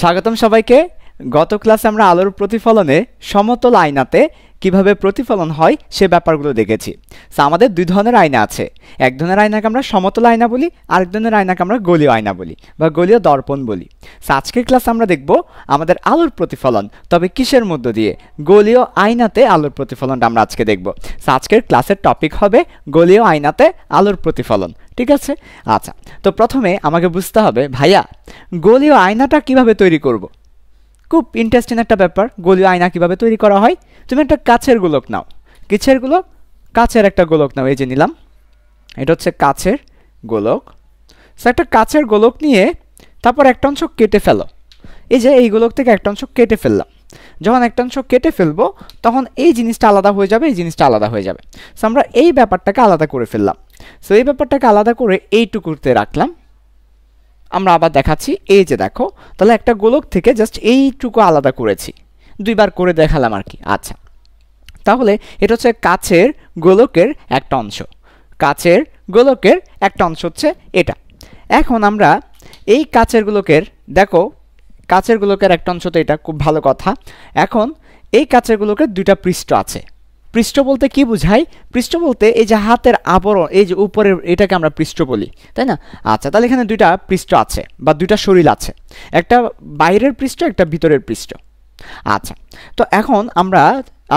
স্বাগতম সবাইকে গত ক্লাসে আমরা আলোর প্রতিফলনে সমতল আয়নাতে কিভাবে প্রতিফলন হয় সে ব্যাপারগুলো দেখেছি সো আমাদের দুই ধরনের আয়না আছে এক ধরনের আয়নাকে আমরা সমতল আয়না বলি আরেক ধরনের আয়নাকে আমরা গলীয় আয়না বলি বা গলীয় দর্পণ বলি সো আজকের ক্লাসে আমরা দেখব আমাদের আলোর প্রতিফলন তবে কিসের মধ্য দিয়ে গলীয় আয়নাতে আলোর প্রতিফলনটা আমরা আজকে দেখব সো আজকের ক্লাসের টপিক হবে গলীয় আয়নাতে আলোর প্রতিফলন ঠিক আছে আচ্ছা তো প্রথমে আমাকে বুঝতে হবে ভাইয়া গোলীয় আয়নাটা কিভাবে তৈরি করব। খুব ইন্টারেস্টিং একটা ব্যাপার গোলীয় আয়না কিভাবে তৈরি করা হয় তুমি একটা কাছের গোলক নাও কিছের গোলক কাছের একটা গোলক নাও এই যে নিলাম এটা হচ্ছে কাছের গোলক সো একটা কাছের গোলক নিয়ে তারপর একটা অংশ কেটে ফেলো এই যে এই গোলক থেকে একটা অংশ কেটে ফেললাম যখন একটা অংশ কেটে ফেলবো তখন এই জিনিসটা আলাদা হয়ে যাবে এই জিনিসটা আলাদা হয়ে যাবে সো আমরা এই ব্যাপারটাকে আলাদা করে ফেললাম সো এই ব্যাপারটাকে আলাদা করে এইটুকুতে রাখলাম আমরা আবার দেখাচ্ছি এই যে দেখো তাহলে একটা গোলক থেকে জাস্ট এইটুকু আলাদা করেছি দুইবার করে দেখালাম আর কি আচ্ছা তাহলে এটা হচ্ছে কাছের গোলকের একটা অংশ কাছের গোলকের একটা অংশ হচ্ছে এটা এখন আমরা এই কাছের গোলকের দেখো কাছের গোলকের একটা অংশ তো এটা খুব ভালো কথা এখন এই কাছের গোলকের দুইটা পৃষ্ঠ আছে পৃষ্ঠ বলতে কি বুঝাই পৃষ্ঠ বলতে এই যে হাতের আবরণ এই যে উপরের এটাকে আমরা পৃষ্ঠ বলি তাই না আচ্ছা তাহলে এখানে দুইটা পৃষ্ঠ আছে বা দুইটা শরীর আছে একটা বাইরের পৃষ্ঠ একটা ভিতরের পৃষ্ঠ আচ্ছা তো এখন আমরা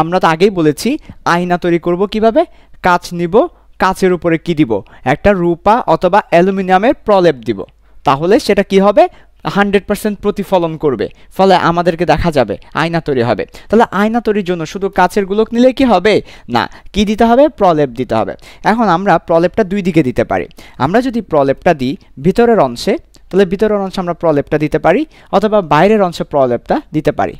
আমরা তো আগেই বলেছি আয়না তৈরি করব কিভাবে কাঁচ নিব কাঁচের উপরে কি দিব একটা রূপা অথবা অ্যালুমিনিয়ামের প্রলেপ দিব তাহলে সেটা কি হবে হান্ড্রেড পার্সেন্ট প্রতিফলন করবে ফলে আমাদেরকে দেখা যাবে আয়না তৈরি হবে তাহলে আয়না তৈরির জন্য শুধু কাছের গুলোক নিলে কি হবে না কি দিতে হবে প্রলেপ দিতে হবে এখন আমরা প্রলেপটা দুই দিকে দিতে পারি আমরা যদি প্রলেপটা দিই ভিতরের অংশে তাহলে ভিতরের অংশে আমরা প্রলেপটা দিতে পারি অথবা বাইরের অংশে প্রলেপটা দিতে পারি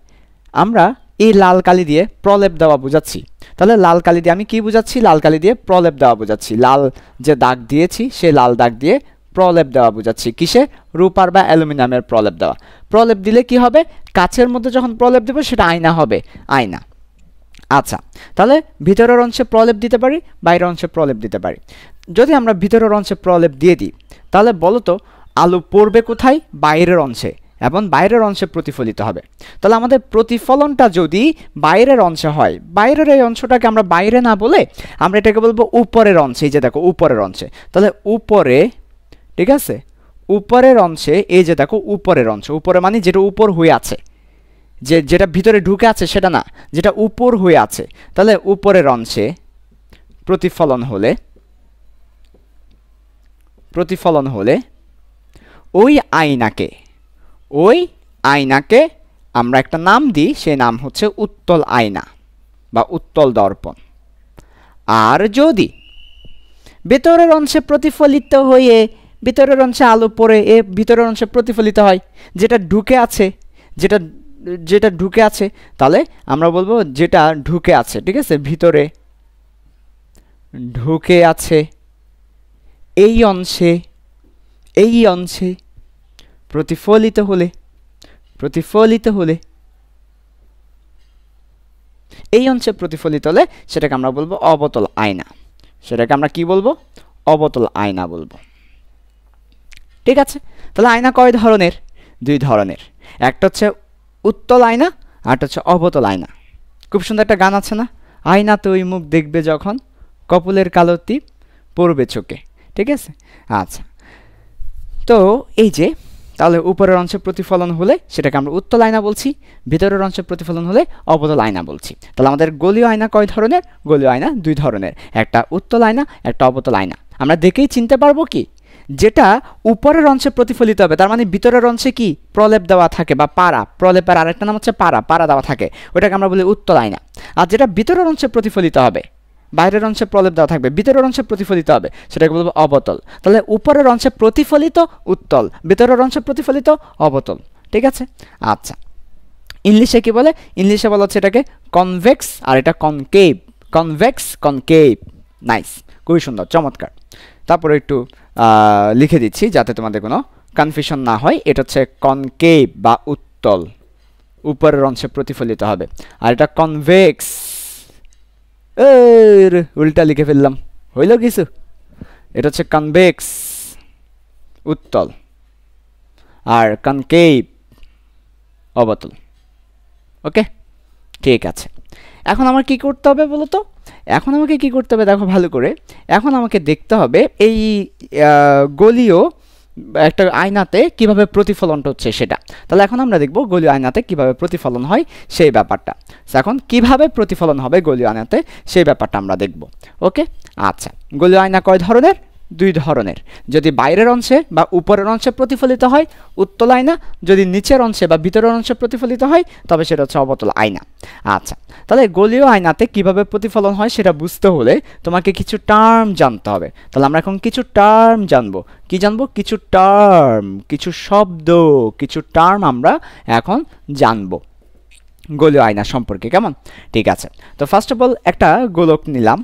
আমরা এই লাল কালি দিয়ে প্রলেপ দেওয়া বোঝাচ্ছি তাহলে লাল কালি দিয়ে আমি কি বোঝাচ্ছি লাল কালি দিয়ে প্রলেপ দেওয়া বোঝাচ্ছি লাল যে দাগ দিয়েছি সেই লাল দাগ দিয়ে প্রলেপ দেওয়া বোঝাচ্ছি কিসে রূপার বা অ্যালুমিনিয়ামের প্রলেপ দেওয়া প্রলেপ দিলে কি হবে কাছের মধ্যে যখন প্রলেপ দেবো সেটা আয়না হবে আয়না আচ্ছা তাহলে ভিতরের অংশে প্রলেপ দিতে পারি বাইরের অংশে প্রলেপ দিতে পারি যদি আমরা ভিতরের অংশে প্রলেপ দিয়ে দিই তাহলে বলতো আলো পড়বে কোথায় বাইরের অংশে এবং বাইরের অংশে প্রতিফলিত হবে তাহলে আমাদের প্রতিফলনটা যদি বাইরের অংশে হয় বাইরের এই অংশটাকে আমরা বাইরে না বলে আমরা এটাকে বলবো উপরের অংশে এই যে দেখো উপরের অংশে তাহলে উপরে ঠিক আছে উপরের অংশে এই যে দেখো উপরের অংশ উপরে মানে যেটা উপর হয়ে আছে যে যেটা ভিতরে ঢুকে আছে সেটা না যেটা উপর হয়ে আছে তাহলে উপরের অংশে প্রতিফলন হলে প্রতিফলন হলে ওই আয়নাকে ওই আয়নাকে আমরা একটা নাম দিই সে নাম হচ্ছে উত্তল আয়না বা উত্তল দর্পণ আর যদি ভেতরের অংশে প্রতিফলিত হয়ে ভিতরের অংশে আলো পড়ে এ ভিতরের অংশে প্রতিফলিত হয় যেটা ঢুকে আছে যেটা যেটা ঢুকে আছে তাহলে আমরা বলবো যেটা ঢুকে আছে ঠিক আছে ভিতরে ঢুকে আছে এই অংশে এই অংশে প্রতিফলিত হলে প্রতিফলিত হলে এই অংশে প্রতিফলিত হলে সেটাকে আমরা বলবো অবতল আয়না সেটাকে আমরা কি বলবো অবতল আয়না বলবো ঠিক আছে তাহলে আয়না কয় ধরনের দুই ধরনের একটা হচ্ছে উত্তল আয়না আরটা হচ্ছে অবতল আয়না খুব সুন্দর একটা গান আছে না আয়না তো ওই মুখ দেখবে যখন কপুলের কালো তীপ পড়বে চোখে ঠিক আছে আচ্ছা তো এই যে তাহলে উপরের অংশে প্রতিফলন হলে সেটাকে আমরা উত্তল আয়না বলছি ভিতরের অংশে প্রতিফলন হলে অবতল আয়না বলছি তাহলে আমাদের গলীয় আয়না কয় ধরনের গলীয় আয়না দুই ধরনের একটা উত্তল আয়না একটা অবতল আয়না আমরা দেখেই চিনতে পারবো কি যেটা উপরের অংশে প্রতিফলিত হবে তার মানে ভিতরের অংশে কি প্রলেপ দেওয়া থাকে বা পাড়া প্রলেপের আরেকটা নাম হচ্ছে পাড়া পাড়া দেওয়া থাকে ওটাকে আমরা বলি উত্তল আয়না আর যেটা ভিতরের অংশে প্রতিফলিত হবে বাইরের অংশে প্রলেপ দেওয়া থাকবে ভিতরের অংশে প্রতিফলিত হবে সেটাকে বলবো অবতল তাহলে উপরের অংশে প্রতিফলিত উত্তল ভিতরের অংশে প্রতিফলিত অবতল ঠিক আছে আচ্ছা ইংলিশে কি বলে ইংলিশে বলা হচ্ছে এটাকে কনভেক্স আর এটা কনকেভ কনভেক্স কনকেভ নাইস খুবই সুন্দর চমৎকার তারপরে একটু লিখে দিচ্ছি যাতে তোমাদের কোনো কনফিউশন না হয় এটা হচ্ছে কনকেভ বা উত্তল উপরের অংশে প্রতিফলিত হবে আর এটা কনভেক্স উল্টা লিখে ফেললাম হইল কিছু এটা হচ্ছে কনভেক্স উত্তল আর কনকেভ অবতল ওকে ঠিক আছে এখন আমার কি করতে হবে বলো তো এখন আমাকে কি করতে হবে দেখো ভালো করে এখন আমাকে দেখতে হবে এই গলীয় একটা আয়নাতে কিভাবে প্রতিফলনটা হচ্ছে সেটা তাহলে এখন আমরা দেখব গলীয় আয়নাতে কিভাবে প্রতিফলন হয় সেই ব্যাপারটা এখন কিভাবে প্রতিফলন হবে গলীয় আয়নাতে সেই ব্যাপারটা আমরা দেখব ওকে আচ্ছা গলীয় আয়না কয় ধরনের দুই ধরনের যদি বাইরের অংশে বা উপরের অংশে প্রতিফলিত হয় উত্তল আয়না যদি নিচের অংশে বা ভিতরের অংশে প্রতিফলিত হয় তবে সেটা হচ্ছে অবতল আয়না আচ্ছা তাহলে গোলীয় আয়নাতে কিভাবে প্রতিফলন হয় সেটা বুঝতে হলে তোমাকে কিছু টার্ম জানতে হবে তাহলে আমরা এখন কিছু টার্ম জানবো কি জানবো কিছু টার্ম কিছু শব্দ কিছু টার্ম আমরা এখন জানবো গোলীয় আয়না সম্পর্কে কেমন ঠিক আছে তো ফার্স্ট অফ অল একটা গোলক নিলাম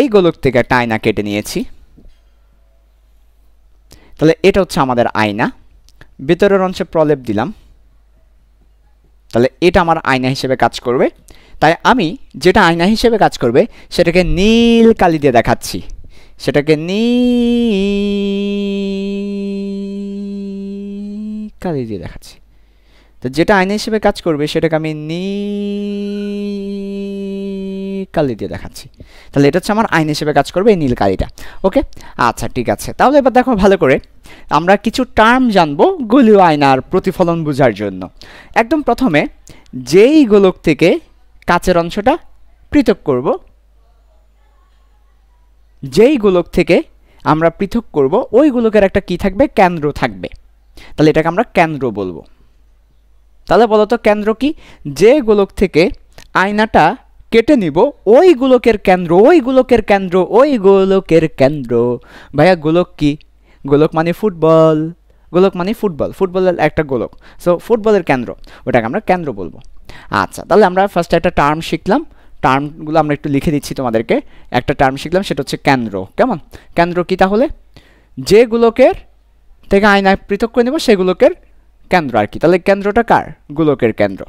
এই গোলক থেকে একটা আয়না কেটে নিয়েছি তাহলে এটা হচ্ছে আমাদের আয়না ভেতরের অংশে প্রলেপ দিলাম তাহলে এটা আমার আয়না হিসেবে কাজ করবে তাই আমি যেটা আয়না হিসেবে কাজ করবে সেটাকে নীল কালি দিয়ে দেখাচ্ছি সেটাকে নীল কালি দিয়ে দেখাচ্ছি তো যেটা আয়না হিসেবে কাজ করবে সেটাকে আমি নীল কালি দিয়ে দেখাচ্ছি তাহলে এটা হচ্ছে আমার আইন হিসেবে কাজ করবে এই নীল কালিটা ওকে আচ্ছা ঠিক আছে তাহলে এবার দেখো ভালো করে আমরা কিছু টার্ম জানবো গোলীয় আয়নার প্রতিফলন বোঝার জন্য একদম প্রথমে যেই গোলক থেকে কাচের অংশটা পৃথক করব যেই গোলক থেকে আমরা পৃথক করব ওই গোলকের একটা কি থাকবে কেন্দ্র থাকবে তাহলে এটাকে আমরা কেন্দ্র বলবো তাহলে বলতো কেন্দ্র কি যে গোলক থেকে আয়নাটা কেটে নিব ওই গোলকের কেন্দ্র ওই গোলকের কেন্দ্র ওই গোলকের কেন্দ্র ভাইয়া গোলক কি গোলক মানে ফুটবল গোলক মানে ফুটবল ফুটবলের একটা গোলক সো ফুটবলের কেন্দ্র ওটাকে আমরা কেন্দ্র বলবো আচ্ছা তাহলে আমরা ফার্স্টে একটা টার্ম শিখলাম টার্মগুলো আমরা একটু লিখে দিচ্ছি তোমাদেরকে একটা টার্ম শিখলাম সেটা হচ্ছে কেন্দ্র কেমন কেন্দ্র কি তাহলে যে গোলকের থেকে আয়নায় পৃথক করে নেব সেগুলোকের কেন্দ্র আর কি তাহলে কেন্দ্রটা কার গোলকের কেন্দ্র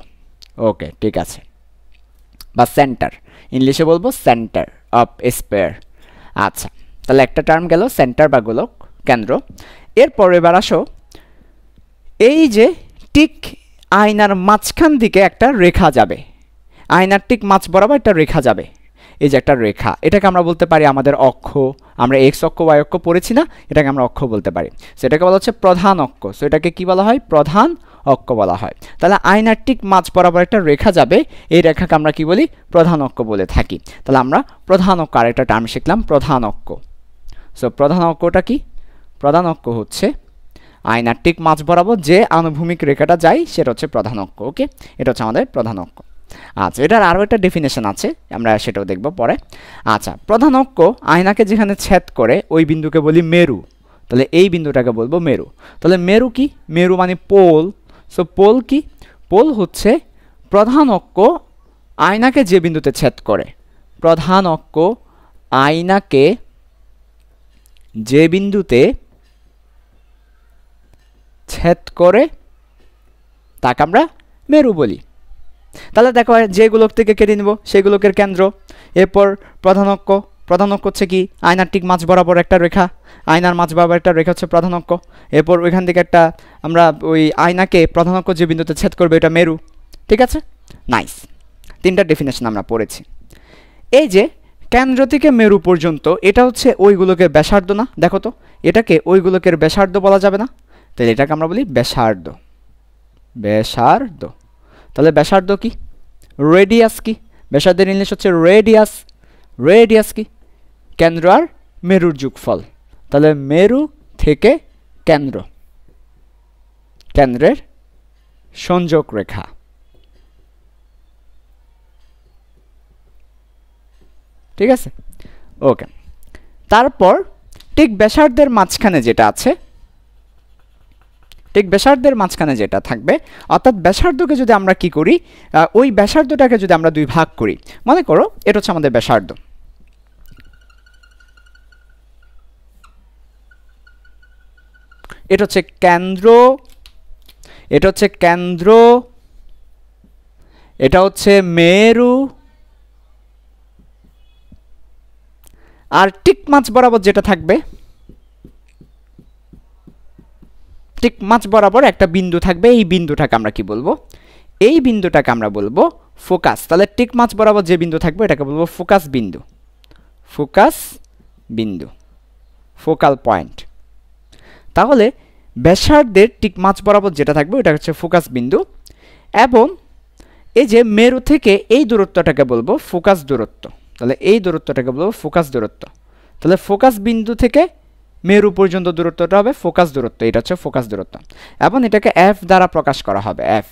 ওকে ঠিক আছে বা সেন্টার ইংলিশে বলবো সেন্টার অফ স্পেয়ার আচ্ছা তাহলে একটা টার্ম গেল সেন্টার বা গোলক কেন্দ্র এরপর এবার আসো এই যে টিক আয়নার মাঝখান দিকে একটা রেখা যাবে আয়নার টিক মাছ বরাবর একটা রেখা যাবে এই যে একটা রেখা এটাকে আমরা বলতে পারি আমাদের অক্ষ আমরা এক্স অক্ষ ওয়াই অক্ষ পড়েছি না এটাকে আমরা অক্ষ বলতে পারি সেটাকে বলা হচ্ছে প্রধান অক্ষ সো এটাকে কী বলা হয় প্রধান অক্ষ বলা হয় তাহলে আয়নার ঠিক মাঝ বরাবর একটা রেখা যাবে এই রেখাকে আমরা কি বলি প্রধান অক্ষ বলে থাকি তাহলে আমরা প্রধান অক্ষ আরেকটা টার্ম শিখলাম প্রধান অক্ষ সো প্রধান অক্ষটা কি প্রধান অক্ষ হচ্ছে আয়নার ঠিক মাঝ বরাবর যে আনুভূমিক রেখাটা যায় সেটা হচ্ছে প্রধান অক্ষ ওকে এটা হচ্ছে আমাদের প্রধান অক্ষ আচ্ছা এটার আরও একটা ডেফিনেশন আছে আমরা সেটাও দেখব পরে আচ্ছা প্রধান অক্ষ আয়নাকে যেখানে ছেদ করে ওই বিন্দুকে বলি মেরু তাহলে এই বিন্দুটাকে বলবো মেরু তাহলে মেরু কি মেরু মানে পোল সো পোল কি পোল হচ্ছে প্রধান অক্ষ আয়নাকে যে বিন্দুতে ছেদ করে প্রধান অক্ষ আয়নাকে যে বিন্দুতে ছেদ করে তাকে আমরা মেরু বলি তাহলে দেখো যে গোলক থেকে কেটে নেব সেই কেন্দ্র এরপর প্রধান অক্ষ প্রধান অঙ্ক হচ্ছে কি আয়নার ঠিক মাছ বরাবর একটা রেখা আয়নার মাছ বরাবর একটা রেখা হচ্ছে প্রধান অঙ্ক এরপর ওইখান থেকে একটা আমরা ওই আয়নাকে প্রধান অঙ্ক যে বিন্দুতে ছেদ করবে এটা মেরু ঠিক আছে নাইস তিনটা ডেফিনেশন আমরা পড়েছি এই যে কেন্দ্র থেকে মেরু পর্যন্ত এটা হচ্ছে ওইগুলোকে ব্যাসার্ধ না দেখো তো এটাকে ওইগুলোকে ব্যাসার্ধ বলা যাবে না তাহলে এটাকে আমরা বলি ব্যাসার্ধ ব্যাসার্ধ তাহলে ব্যাসার্ধ কি রেডিয়াস কি ব্যাসার্ধের ইংলিশ হচ্ছে রেডিয়াস রেডিয়াস কি কেন্দ্র আর মেরুর যুগফল তাহলে মেরু থেকে কেন্দ্র কেন্দ্রের সংযোগ রেখা ঠিক আছে ওকে তারপর ঠিক ব্যাসার্ধের মাঝখানে যেটা আছে ঠিক ব্যাসার্ধের মাঝখানে যেটা থাকবে অর্থাৎ ব্যাসার্ধকে যদি আমরা কি করি ওই ব্যাসার্ধটাকে যদি আমরা দুই ভাগ করি মনে করো এটা হচ্ছে আমাদের ব্যাসার্ধ এটা হচ্ছে কেন্দ্র এটা হচ্ছে কেন্দ্র এটা হচ্ছে মেরু আর টিক মাছ বরাবর যেটা থাকবে টিক মাছ বরাবর একটা বিন্দু থাকবে এই বিন্দুটাকে আমরা কি বলবো এই বিন্দুটাকে আমরা বলবো ফোকাস তাহলে টিক মাছ বরাবর যে বিন্দু থাকবে এটাকে বলবো ফোকাস বিন্দু ফোকাস বিন্দু ফোকাল পয়েন্ট তাহলে ব্যাসার্ধের ঠিক মাছ বরাবর যেটা থাকবে ওটা হচ্ছে ফোকাস বিন্দু এবং এই যে মেরু থেকে এই দূরত্বটাকে বলবো ফোকাস দূরত্ব তাহলে এই দূরত্বটাকে বলবো ফোকাস দূরত্ব তাহলে ফোকাস বিন্দু থেকে মেরু পর্যন্ত দূরত্বটা হবে ফোকাস দূরত্ব এটা হচ্ছে ফোকাস দূরত্ব এবং এটাকে এফ দ্বারা প্রকাশ করা হবে এফ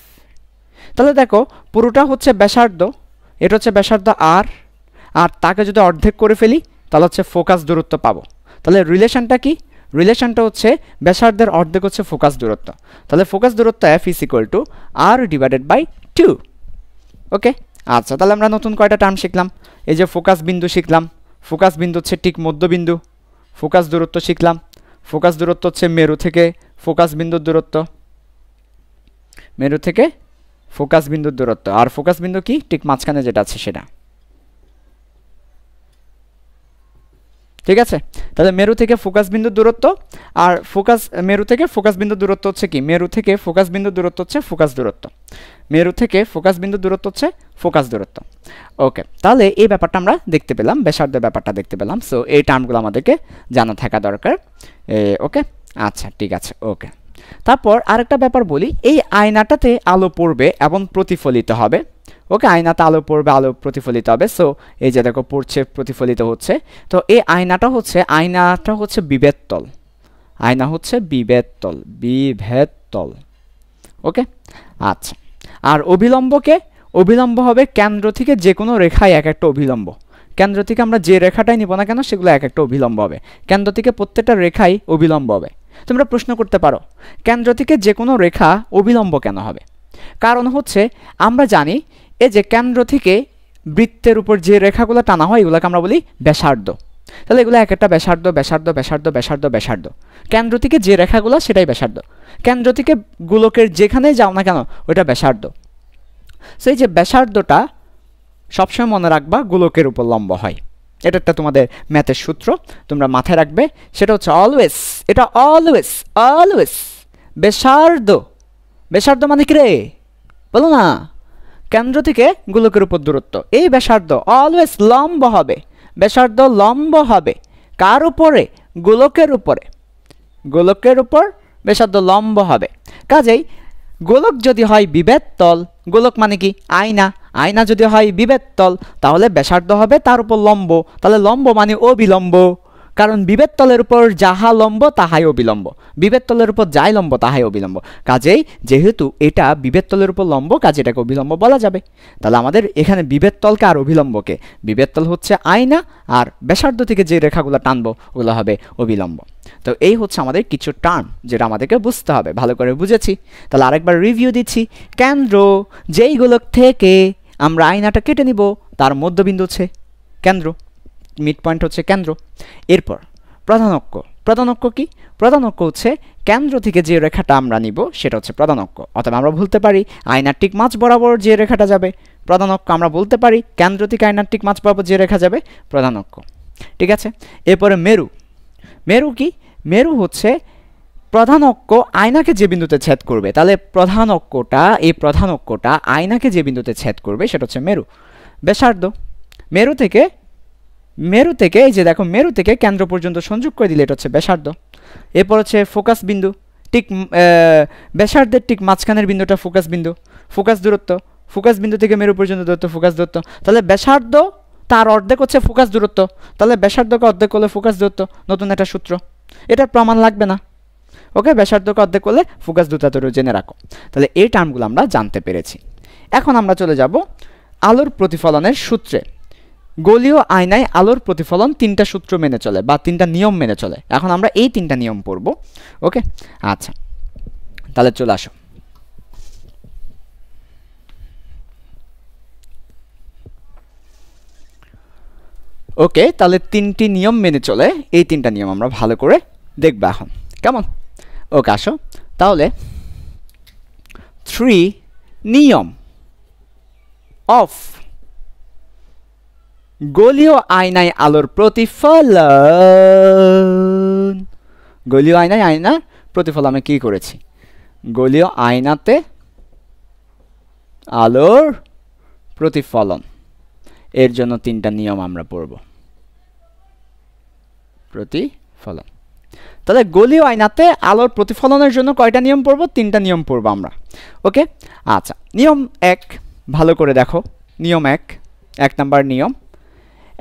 তাহলে দেখো পুরোটা হচ্ছে ব্যাসার্ধ এটা হচ্ছে ব্যাসার্ধ আর আর তাকে যদি অর্ধেক করে ফেলি তাহলে হচ্ছে ফোকাস দূরত্ব পাবো তাহলে রিলেশনটা কি রিলেশনটা হচ্ছে ব্যাসার্ধের অর্ধেক হচ্ছে ফোকাস দূরত্ব তাহলে ফোকাস দূরত্ব F is equal to R divided by two okay আচ্ছা তাহলে আমরা নতুন কয়টা টার্ম শিখলাম এই যে ফোকাস বিন্দু শিখলাম ফোকাস বিন্দু হচ্ছে ঠিক মধ্যবিন্দু ফোকাস দূরত্ব শিখলাম ফোকাস দূরত্ব হচ্ছে মেরু থেকে ফোকাস বিন্দুর দূরত্ব মেরু থেকে ফোকাস বিন্দুর দূরত্ব আর ফোকাস বিন্দু কি ঠিক মাঝখানে যেটা আছে সেটা ঠিক আছে তাহলে মেরু থেকে ফোকাস বিন্দু দূরত্ব আর ফোকাস মেরু থেকে ফোকাস বিন্দু দূরত্ব হচ্ছে কি মেরু থেকে ফোকাস বিন্দু দূরত্ব হচ্ছে ফোকাস দূরত্ব মেরু থেকে ফোকাস বিন্দু দূরত্ব হচ্ছে ফোকাস দূরত্ব ওকে তাহলে এই ব্যাপারটা আমরা দেখতে পেলাম ব্যাসার্ধের ব্যাপারটা দেখতে পেলাম সো এই টার্মগুলো আমাদেরকে জানা থাকা দরকার ওকে আচ্ছা ঠিক আছে ওকে তারপর আরেকটা ব্যাপার বলি এই আয়নাটাতে আলো পড়বে এবং প্রতিফলিত হবে ওকে আয়নাতে আলো পড়বে আলো প্রতিফলিত হবে সো এই যে দেখো পড়ছে প্রতিফলিত হচ্ছে তো এই আয়নাটা হচ্ছে আয়নাটা হচ্ছে বিভেদতল আয়না হচ্ছে বিভেদতল বিভেদতল ওকে আচ্ছা আর অবিলম্বকে অবিলম্ব হবে কেন্দ্র থেকে যে কোনো রেখায় এক একটা অবিলম্ব কেন্দ্র থেকে আমরা যে রেখাটাই নিব না কেন সেগুলো এক একটা অবিলম্ব হবে কেন্দ্র থেকে প্রত্যেকটা রেখাই অবিলম্ব হবে তোমরা প্রশ্ন করতে পারো কেন্দ্র থেকে যে কোনো রেখা অবিলম্ব কেন হবে কারণ হচ্ছে আমরা জানি এই যে কেন্দ্র থেকে বৃত্তের উপর যে রেখাগুলো টানা হয় এগুলোকে আমরা বলি ব্যাসার্ধ তাহলে এগুলো এক একটা ব্যাসার্ধ ব্যাসার্ধ ব্যাসার্ধ ব্যাসার্ধ ব্যাসার্ধ কেন্দ্র থেকে যে রেখাগুলো সেটাই ব্যাসার্ধ কেন্দ্র থেকে গোলকের যেখানে যাও না কেন ওইটা ব্যাসার্ধ সো এই যে ব্যাসার্ধটা সবসময় মনে রাখবা গোলকের উপর লম্ব হয় এটা একটা তোমাদের ম্যাথের সূত্র তোমরা মাথায় রাখবে সেটা হচ্ছে অলওয়েজ এটা অলওয়েজ অলওয়েজ বেসার্ধ বেসার্ধ মানে কি রে বলো না কেন্দ্র থেকে গোলকের উপর দূরত্ব এই ব্যাসার্ধ অলওয়েজ লম্ব হবে ব্যাসার্ধ লম্ব হবে কার উপরে গোলকের উপরে গোলকের উপর ব্যাসার্ধ লম্ব হবে কাজেই গোলক যদি হয় বিভেদ তল গোলক মানে কি আয়না আয়না যদি হয় বিভেদ তল তাহলে ব্যাসার্ধ হবে তার উপর লম্ব তাহলে লম্ব মানে অবিলম্ব কারণ বিভেদ তলের উপর যাহা লম্ব তাহাই অবিলম্ব বিভেদ তলের উপর যাই লম্ব তাহাই অবিলম্ব কাজেই যেহেতু এটা বিভেদ তলের উপর লম্ব কাজে এটাকে অবিলম্ব বলা যাবে তাহলে আমাদের এখানে বিভেদ তলকে আর অবিলম্বকে বিভেদ তল হচ্ছে আয়না আর ব্যাসার্ধ থেকে যে রেখাগুলো টানবো ওগুলো হবে অবিলম্ব তো এই হচ্ছে আমাদের কিছু টার্ম যেটা আমাদেরকে বুঝতে হবে ভালো করে বুঝেছি তাহলে আরেকবার রিভিউ দিচ্ছি কেন্দ্র যেইগুলো থেকে আমরা আয়নাটা কেটে নিব তার মধ্যবিন্দু হচ্ছে কেন্দ্র মিড পয়েন্ট হচ্ছে কেন্দ্র এরপর প্রধান অক্ষ প্রধান অক্ষ কী প্রধান অক্ষ হচ্ছে কেন্দ্র থেকে যে রেখাটা আমরা নিব সেটা হচ্ছে প্রধান অক্ষ অথবা আমরা বলতে পারি আয়নার ঠিক মাছ বরাবর যে রেখাটা যাবে প্রধান অক্ষ আমরা বলতে পারি কেন্দ্র থেকে আয়নার ঠিক মাছ বরাবর যে রেখা যাবে প্রধান অক্ষ ঠিক আছে এরপরে মেরু মেরু কি মেরু হচ্ছে প্রধান অক্ষ আয়নাকে যে বিন্দুতে ছেদ করবে তাহলে প্রধান অক্ষটা এই প্রধান অক্ষটা আয়নাকে যে বিন্দুতে ছেদ করবে সেটা হচ্ছে মেরু ব্যাসার্ধ মেরু থেকে মেরু থেকে এই যে দেখো মেরু থেকে কেন্দ্র পর্যন্ত সংযোগ করে দিলে এটা হচ্ছে ব্যাসার্ধ এরপর হচ্ছে ফোকাস বিন্দু ঠিক ব্যাসার্ধের ঠিক মাঝখানের বিন্দুটা ফোকাস বিন্দু ফোকাস দূরত্ব ফোকাস বিন্দু থেকে মেরু পর্যন্ত দূরত্ব ফোকাস দূরত্ব তাহলে ব্যাসার্ধ তার অর্ধেক হচ্ছে ফোকাস দূরত্ব তাহলে ব্যাসার্ধকে অর্ধেক করলে ফোকাস দূরত্ব নতুন একটা সূত্র এটার প্রমাণ লাগবে না ওকে ব্যাসার্ধকে অর্ধেক করলে ফোকাস দূরত্ব জেনে রাখো তাহলে এই টার্মগুলো আমরা জানতে পেরেছি এখন আমরা চলে যাব আলোর প্রতিফলনের সূত্রে গোলীয় আয়নায় আলোর প্রতিফলন তিনটা সূত্র মেনে চলে বা তিনটা নিয়ম মেনে চলে এখন আমরা এই তিনটা নিয়ম পড়ব ওকে আচ্ছা তাহলে চলে আসো ওকে তাহলে তিনটি নিয়ম মেনে চলে এই তিনটা নিয়ম আমরা ভালো করে দেখবো এখন কেমন ওকে আসো তাহলে থ্রি নিয়ম অফ গোলীয় আয়নায় আলোর প্রতিফলন গলীয় আয়নায় আয়না প্রতিফলন আমি কী করেছি গোলীয় আয়নাতে আলোর প্রতিফলন এর জন্য তিনটা নিয়ম আমরা পড়ব প্রতিফলন তাহলে গলীয় আয়নাতে আলোর প্রতিফলনের জন্য কয়টা নিয়ম পড়ব তিনটা নিয়ম পড়ব আমরা ওকে আচ্ছা নিয়ম এক ভালো করে দেখো নিয়ম এক এক নাম্বার নিয়ম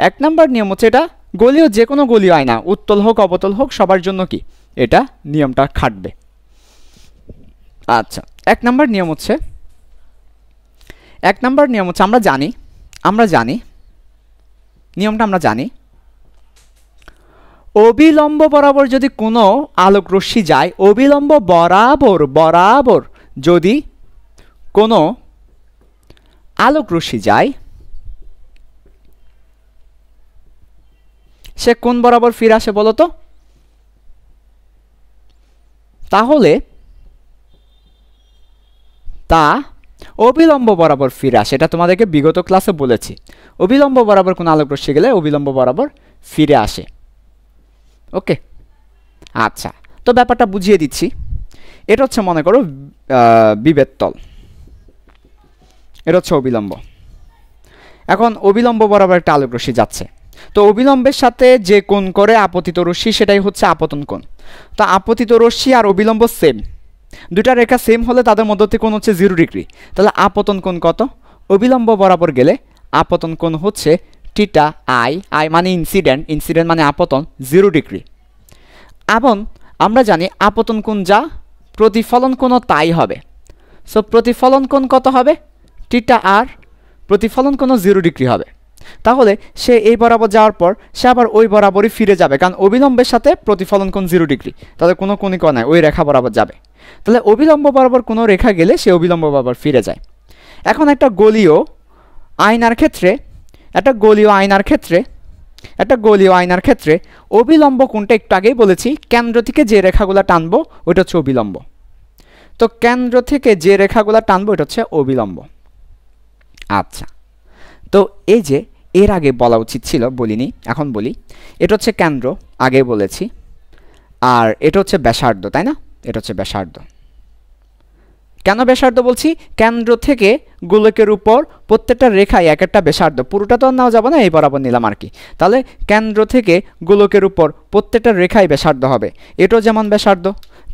এক নম্বর নিয়ম হচ্ছে এটা গলীয় যে কোনো গলীয় আয়না উত্তল হোক অবতল হোক সবার জন্য কি এটা নিয়মটা খাটবে আচ্ছা এক নম্বর নিয়ম হচ্ছে এক নম্বর নিয়ম হচ্ছে আমরা জানি আমরা জানি নিয়মটা আমরা জানি অবিলম্ব বরাবর যদি কোনো আলোক রশ্মি যায় অবিলম্ব বরাবর বরাবর যদি কোনো আলোক রশ্মি যায় সে কোন বরাবর ফিরে আসে বলো তো তাহলে তা অবিলম্ব বরাবর ফিরে আসে এটা তোমাদেরকে বিগত ক্লাসে বলেছি অবিলম্ব বরাবর কোনো আলোক রশ্মি গেলে অবিলম্ব বরাবর ফিরে আসে ওকে আচ্ছা তো ব্যাপারটা বুঝিয়ে দিচ্ছি এটা হচ্ছে মনে করো বিবেদ এটা হচ্ছে অবিলম্ব এখন অবিলম্ব বরাবর একটা আলোক রশ্মি যাচ্ছে তো অবিলম্বের সাথে যে কোণ করে আপতিত রশ্মি সেটাই হচ্ছে আপতন কোণ তো আপতিত রশ্মি আর অবিলম্ব সেম দুটা রেখা সেম হলে তাদের মধ্যে কোণ হচ্ছে জিরো ডিগ্রি তাহলে আপতন কোণ কত অবিলম্ব বরাবর গেলে আপতন কোণ হচ্ছে টিটা আই আই মানে ইনসিডেন্ট ইনসিডেন্ট মানে আপতন জিরো ডিগ্রি এবং আমরা জানি আপতন কোণ যা প্রতিফলন কোণও তাই হবে সো প্রতিফলন কোণ কত হবে টিটা আর প্রতিফলন কোণও জিরো ডিগ্রি হবে তাহলে সে এই বরাবর যাওয়ার পর সে আবার ওই বরাবরই ফিরে যাবে কারণ অবিলম্বের সাথে প্রতিফলন কোন জিরো ডিগ্রি তাহলে কোনো কোণই নাই ওই রেখা বরাবর যাবে তাহলে অবিলম্ব বরাবর কোনো রেখা গেলে সে অবিলম্ব বরাবর ফিরে যায় এখন একটা গলীয় আয়নার ক্ষেত্রে একটা গলীয় আয়নার ক্ষেত্রে একটা গোলীয় আয়নার ক্ষেত্রে অবিলম্ব কোনটা একটু আগেই বলেছি কেন্দ্র থেকে যে রেখাগুলো টানবো ওইটা হচ্ছে অবিলম্ব তো কেন্দ্র থেকে যে রেখাগুলো টানবো এটা হচ্ছে অবিলম্ব আচ্ছা তো এই যে এর আগে বলা উচিত ছিল বলিনি এখন বলি এটা হচ্ছে কেন্দ্র আগে বলেছি আর এটা হচ্ছে ব্যাসার্ধ তাই না এটা হচ্ছে ব্যাসার্ধ কেন ব্যাসার্ধ বলছি কেন্দ্র থেকে গোলকের উপর প্রত্যেকটা রেখায় এক একটা ব্যাসার্ধ পুরোটা তো আর নেওয়া যাবে না এই বরাবর নিলাম আর কি তাহলে কেন্দ্র থেকে গোলকের উপর প্রত্যেকটা রেখায় ব্যাসার্ধ হবে এটাও যেমন ব্যাসার্ধ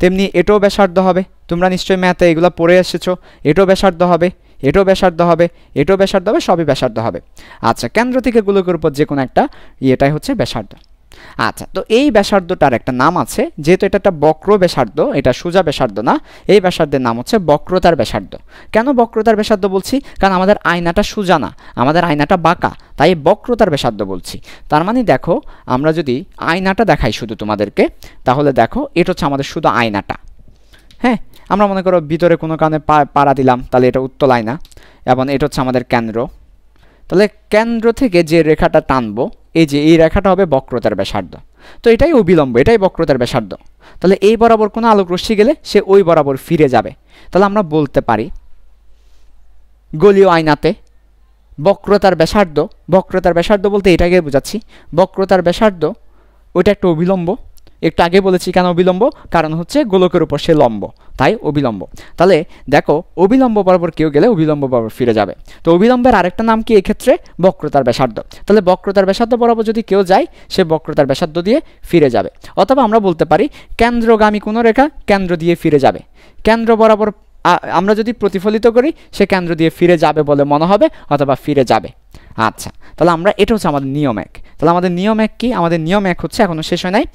তেমনি এটাও ব্যাসার্ধ হবে তোমরা নিশ্চয়ই ম্যাথে এগুলো পড়ে এসেছো এটাও ব্যাসার্ধ হবে এটাও ব্যাসার্ধ হবে এটাও ব্যাসার্ধ হবে সবই ব্যাসার্ধ হবে আচ্ছা কেন্দ্র থেকে গোলকের উপর যে কোনো একটা এটাই হচ্ছে ব্যাসার্ধ আচ্ছা তো এই ব্যাসার্ধটার একটা নাম আছে যেহেতু এটা একটা বক্র ব্যাসার্ধ এটা সোজা ব্যাসার্ধ না এই ব্যাসার্ধের নাম হচ্ছে বক্রতার ব্যাসার্ধ কেন বক্রতার ব্যাসার্ধ বলছি কারণ আমাদের আয়নাটা সোজা না আমাদের আয়নাটা বাঁকা তাই বক্রতার ব্যাসার্ধ বলছি তার মানে দেখো আমরা যদি আয়নাটা দেখাই শুধু তোমাদেরকে তাহলে দেখো এটা হচ্ছে আমাদের শুধু আয়নাটা হ্যাঁ আমরা মনে করো ভিতরে কোনো কারণে পাড়া দিলাম তাহলে এটা উত্তলায় না এবং এটা হচ্ছে আমাদের কেন্দ্র তাহলে কেন্দ্র থেকে যে রেখাটা টানবো এই যে এই রেখাটা হবে বক্রতার ব্যাসার্ধ তো এটাই অবিলম্ব এটাই বক্রতার ব্যাসার্ধ তাহলে এই বরাবর কোনো আলোক রশ্মি গেলে সে ওই বরাবর ফিরে যাবে তাহলে আমরা বলতে পারি গলীয় আয়নাতে বক্রতার ব্যাসার্ধ বক্রতার ব্যাসার্ধ বলতে এটাকে বোঝাচ্ছি বক্রতার ব্যাসার্ধ ওইটা একটা অবিলম্ব একটু আগে বলেছি কেন অবিলম্ব কারণ হচ্ছে গোলকের উপর সে লম্ব তাই অবিলম্ব তাহলে দেখো অবিলম্ব বরাবর কেউ গেলে অবিলম্ব বরাবর ফিরে যাবে তো অবিলম্বের আরেকটা নাম কি এক্ষেত্রে বক্রতার ব্যাসার্ধ তাহলে বক্রতার ব্যাসার্ধ বরাবর যদি কেউ যায় সে বক্রতার ব্যাসার্ধ দিয়ে ফিরে যাবে অথবা আমরা বলতে পারি কেন্দ্রগামী কোনো রেখা কেন্দ্র দিয়ে ফিরে যাবে কেন্দ্র বরাবর আমরা যদি প্রতিফলিত করি সে কেন্দ্র দিয়ে ফিরে যাবে বলে মনে হবে অথবা ফিরে যাবে আচ্ছা তাহলে আমরা এটা হচ্ছে আমাদের নিয়ম এক তাহলে আমাদের নিয়ম এক কি আমাদের নিয়ম এক হচ্ছে এখনও শেষ হয় নাই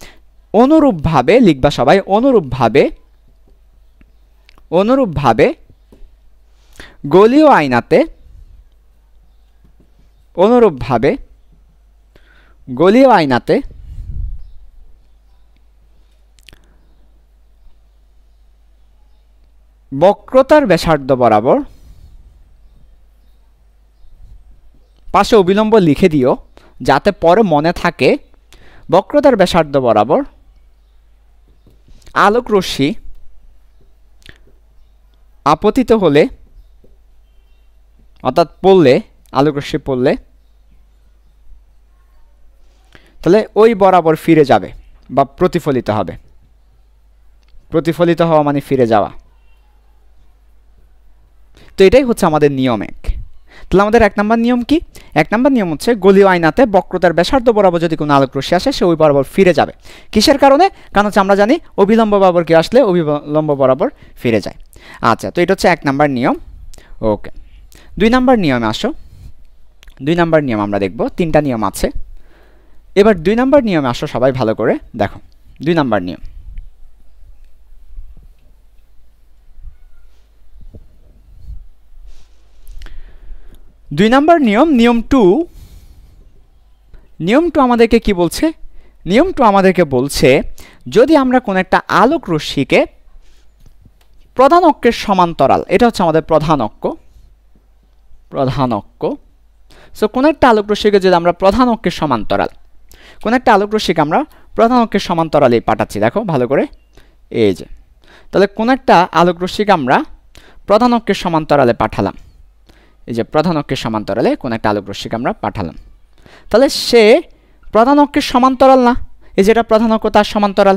অনুরূপভাবে লিখবা সবাই অনুরূপভাবে অনুরূপভাবে গলীয় আয়নাতে অনুরূপভাবে গলীয় আয়নাতে বক্রতার ব্যাসার্ধ বরাবর পাশে অবিলম্ব লিখে দিও যাতে পরে মনে থাকে বক্রতার ব্যাসার্ধ বরাবর আলোক রশ্মি আপতিত হলে অর্থাৎ পড়লে আলোক রশ্মি পড়লে তাহলে ওই বরাবর ফিরে যাবে বা প্রতিফলিত হবে প্রতিফলিত হওয়া মানে ফিরে যাওয়া তো এটাই হচ্ছে আমাদের নিয়ম এক তাহলে আমাদের এক নম্বর নিয়ম কি এক নম্বর নিয়ম হচ্ছে গোলীয় আয়নাতে বক্রতার ব্যাসার্ধ বরাবর যদি কোনো আলোক রশ্মি আসে সে ওই বরাবর ফিরে যাবে কিসের কারণে কারণ হচ্ছে আমরা জানি অবিলম্ব বরাবর কি আসলে অবিলম্ব বরাবর ফিরে যায় আচ্ছা তো এটা হচ্ছে এক নম্বর নিয়ম ওকে দুই নম্বর নিয়মে আসো দুই নম্বর নিয়ম আমরা দেখব তিনটা নিয়ম আছে এবার দুই নম্বর নিয়মে আসো সবাই ভালো করে দেখো দুই নম্বর নিয়ম দুই নম্বর নিয়ম নিয়ম টু নিয়ম টু আমাদেরকে কি বলছে নিয়ম টু আমাদেরকে বলছে যদি আমরা কোন একটা আলোক রশ্মিকে প্রধান অক্ষের সমান্তরাল এটা হচ্ছে আমাদের প্রধান অক্ষ প্রধান অক্ষ সো কোনো একটা আলোক রশ্মিকে যদি আমরা প্রধান অক্ষের সমান্তরাল কোনো একটা আলোক রশ্মিকে আমরা প্রধান অক্ষের সমান্তরালেই পাঠাচ্ছি দেখো ভালো করে এই যে তাহলে কোনো একটা আলোক রশ্মিকে আমরা প্রধান অক্ষের সমান্তরালে পাঠালাম এই যে প্রধান অক্ষের সমান্তরালে কোনো একটা আলোক রশ্মিকে আমরা পাঠালাম তাহলে সে প্রধান অক্ষের সমান্তরাল না এই যেটা প্রধান অক্ষ তার সমান্তরাল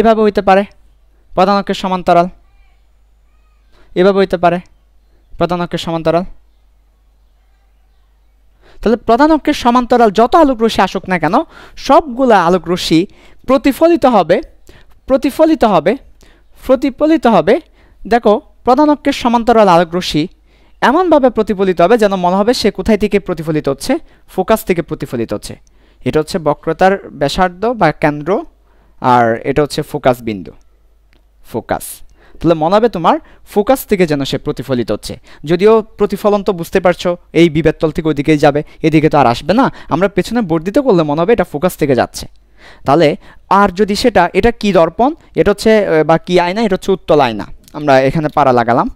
এভাবে হইতে পারে প্রধান অক্ষের সমান্তরাল এভাবে হইতে পারে প্রধান অক্ষের সমান্তরাল তাহলে প্রধান অক্ষের সমান্তরাল যত আলোকরশ্মি আসুক না কেন সবগুলো আলোকরশ্মি প্রতিফলিত হবে প্রতিফলিত হবে প্রতিফলিত হবে দেখো প্রধান অক্ষের সমান্তরাল আলোকরশ্মি এমনভাবে প্রতিফলিত হবে যেন মনে হবে সে কোথায় থেকে প্রতিফলিত হচ্ছে ফোকাস থেকে প্রতিফলিত হচ্ছে এটা হচ্ছে বক্রতার ব্যাসার্ধ বা কেন্দ্র আর এটা হচ্ছে ফোকাস বিন্দু ফোকাস তাহলে মনে হবে তোমার ফোকাস থেকে যেন সে প্রতিফলিত হচ্ছে যদিও প্রতিফলন তো বুঝতে পারছো এই বিবেদতল থেকে ওইদিকেই যাবে এদিকে তো আর আসবে না আমরা পেছনে বর্ধিত করলে মনে হবে এটা ফোকাস থেকে যাচ্ছে তাহলে আর যদি সেটা এটা কি দর্পণ এটা হচ্ছে বা কি আয়না এটা হচ্ছে উত্তল আয়না আমরা এখানে পাড়া লাগালাম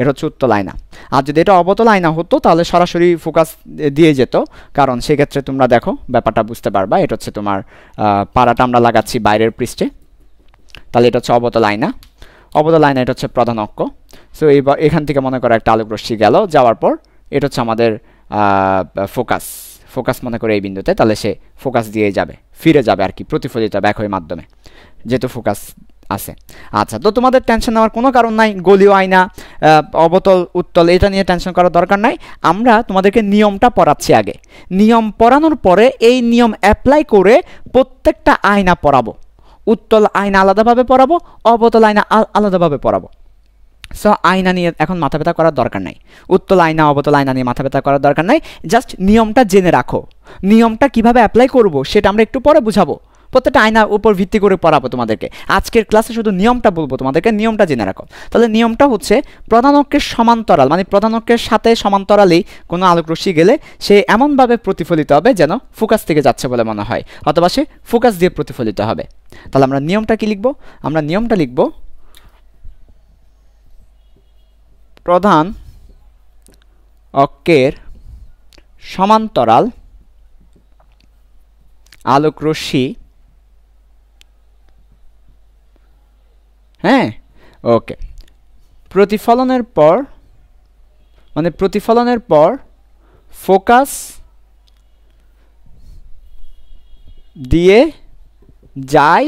এটা হচ্ছে উত্তল আয়না আর যদি এটা অবতল আয়না হতো তাহলে সরাসরি ফোকাস দিয়ে যেত কারণ সেক্ষেত্রে তোমরা দেখো ব্যাপারটা বুঝতে পারবা এটা হচ্ছে তোমার পাড়াটা আমরা লাগাচ্ছি বাইরের পৃষ্ঠে তাহলে এটা হচ্ছে অবতল আয়না অবতল আয়না এটা হচ্ছে প্রধান অক্ষ সো এইবার এখান থেকে মনে করো একটা আলোক রশ্মি গেল যাওয়ার পর এটা হচ্ছে আমাদের ফোকাস ফোকাস মনে করে এই বিন্দুতে তাহলে সে ফোকাস দিয়ে যাবে ফিরে যাবে আর কি প্রতিফলিত ব্যাক মাধ্যমে যেহেতু ফোকাস আছে আচ্ছা তো তোমাদের টেনশন নেওয়ার কোনো কারণ নাই গলিও আয়না অবতল উত্তল এটা নিয়ে টেনশন করার দরকার নাই আমরা তোমাদেরকে নিয়মটা পড়াচ্ছি আগে নিয়ম পড়ানোর পরে এই নিয়ম অ্যাপ্লাই করে প্রত্যেকটা আয়না পড়াবো উত্তল আয়না আলাদাভাবে পড়াবো অবতল আয়না আলাদাভাবে পড়াবো সো আয়না নিয়ে এখন মাথা ব্যথা করার দরকার নাই উত্তল আয়না অবতল আয়না নিয়ে মাথা ব্যথা করার দরকার নাই জাস্ট নিয়মটা জেনে রাখো নিয়মটা কিভাবে অ্যাপ্লাই করব সেটা আমরা একটু পরে বুঝাবো প্রত্যেকটা আয়নার উপর ভিত্তি করে পড়াবো তোমাদেরকে আজকের ক্লাসে শুধু নিয়মটা বলবো তোমাদেরকে নিয়মটা জেনে রাখো তাহলে নিয়মটা হচ্ছে প্রধান অক্ষের সমান্তরাল মানে প্রধান অক্ষের সাথে সমান্তরালেই কোনো আলোকরশ্মি গেলে সে এমনভাবে প্রতিফলিত হবে যেন ফোকাস থেকে যাচ্ছে বলে মনে হয় অথবা সে ফোকাস দিয়ে প্রতিফলিত হবে তাহলে আমরা নিয়মটা কি লিখব আমরা নিয়মটা লিখব প্রধান অক্ষের সমান্তরাল রশ্মি হ্যাঁ ওকে প্রতিফলনের পর মানে প্রতিফলনের পর ফোকাস দিয়ে যায়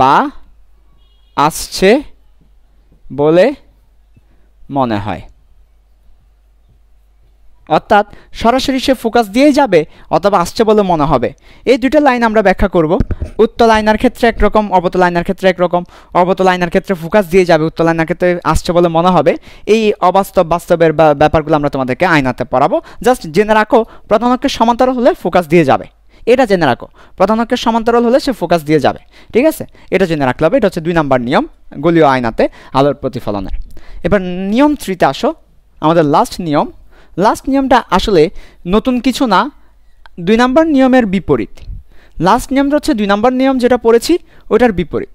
বা আসছে বলে মনে হয় অর্থাৎ সরাসরি সে ফোকাস দিয়েই যাবে অথবা আসছে বলে মনে হবে এই দুটো লাইন আমরা ব্যাখ্যা করব উত্তল লাইনার ক্ষেত্রে একরকম অবতল লাইনার ক্ষেত্রে একরকম অবতল লাইনার ক্ষেত্রে ফোকাস দিয়ে যাবে উত্তল লাইনার ক্ষেত্রে আসছে বলে মনে হবে এই অবাস্তব বাস্তবের ব্যাপারগুলো আমরা তোমাদেরকে আয়নাতে পড়াবো জাস্ট জেনে রাখো প্রধানকে সমান্তরাল হলে ফোকাস দিয়ে যাবে এটা জেনে রাখো প্রধানকে সমান্তরাল হলে সে ফোকাস দিয়ে যাবে ঠিক আছে এটা জেনে রাখলে হবে এটা হচ্ছে দুই নাম্বার নিয়ম গলীয় আয়নাতে আলোর প্রতিফলনের এবার নিয়ম থ্রিতে আসো আমাদের লাস্ট নিয়ম লাস্ট নিয়মটা আসলে নতুন কিছু না দুই নাম্বার নিয়মের বিপরীত লাস্ট নিয়মটা হচ্ছে দুই নাম্বার নিয়ম যেটা পড়েছি ওটার বিপরীত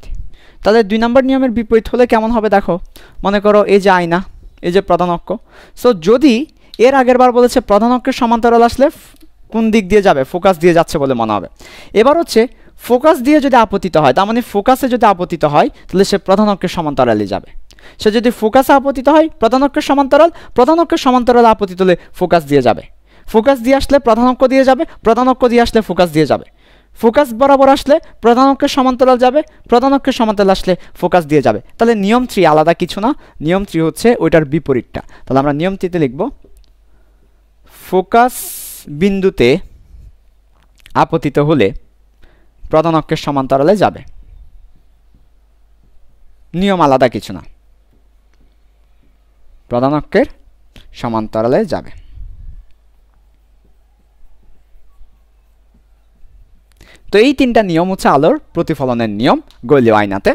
তাহলে দুই নাম্বার নিয়মের বিপরীত হলে কেমন হবে দেখো মনে করো এই যে আয়না এই যে প্রধান অক্ষ সো যদি এর আগের বার বলেছে প্রধান অক্ষের সমান্তরাল আসলে কোন দিক দিয়ে যাবে ফোকাস দিয়ে যাচ্ছে বলে মনে হবে এবার হচ্ছে ফোকাস দিয়ে যদি আপতিত হয় তার মানে ফোকাসে যদি আপতিত হয় তাহলে সে প্রধান অক্ষের সমান্তরালে যাবে সে যদি ফোকাসে আপতিত হয় প্রধান অক্ষের সমান্তরাল প্রধান অক্ষের সমান্তরাল আপতিত হলে ফোকাস দিয়ে যাবে ফোকাস দিয়ে আসলে প্রধান অক্ষ দিয়ে যাবে প্রধান অক্ষ দিয়ে আসলে ফোকাস দিয়ে যাবে ফোকাস বরাবর আসলে প্রধান অক্ষের সমান্তরাল যাবে প্রধান অক্ষের সমান্তরাল আসলে ফোকাস দিয়ে যাবে তাহলে নিয়ম থ্রি আলাদা কিছু না নিয়ম থ্রি হচ্ছে ওইটার বিপরীতটা তাহলে আমরা নিয়ম থ্রিতে লিখব ফোকাস বিন্দুতে আপতিত হলে প্রধান অক্ষের সমান্তরালে যাবে নিয়ম আলাদা কিছু না প্রধান অক্ষের সমান্তরালে যাবে তো এই তিনটা নিয়ম হচ্ছে আলোর প্রতিফলনের নিয়ম গোলীয় আয়নাতে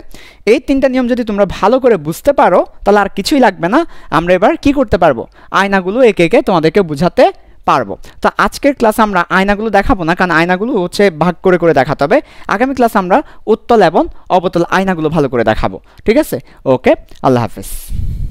এই তিনটা নিয়ম যদি তোমরা ভালো করে বুঝতে পারো তাহলে আর কিছুই লাগবে না আমরা এবার কি করতে পারবো আয়নাগুলো একে একে তোমাদেরকে বুঝাতে পারবো তো আজকের ক্লাস আমরা আয়নাগুলো দেখাবো না কারণ আয়নাগুলো হচ্ছে ভাগ করে করে দেখাতে হবে আগামী ক্লাস আমরা উত্তল এবং অবতল আয়নাগুলো ভালো করে দেখাবো ঠিক আছে ওকে আল্লাহ হাফিজ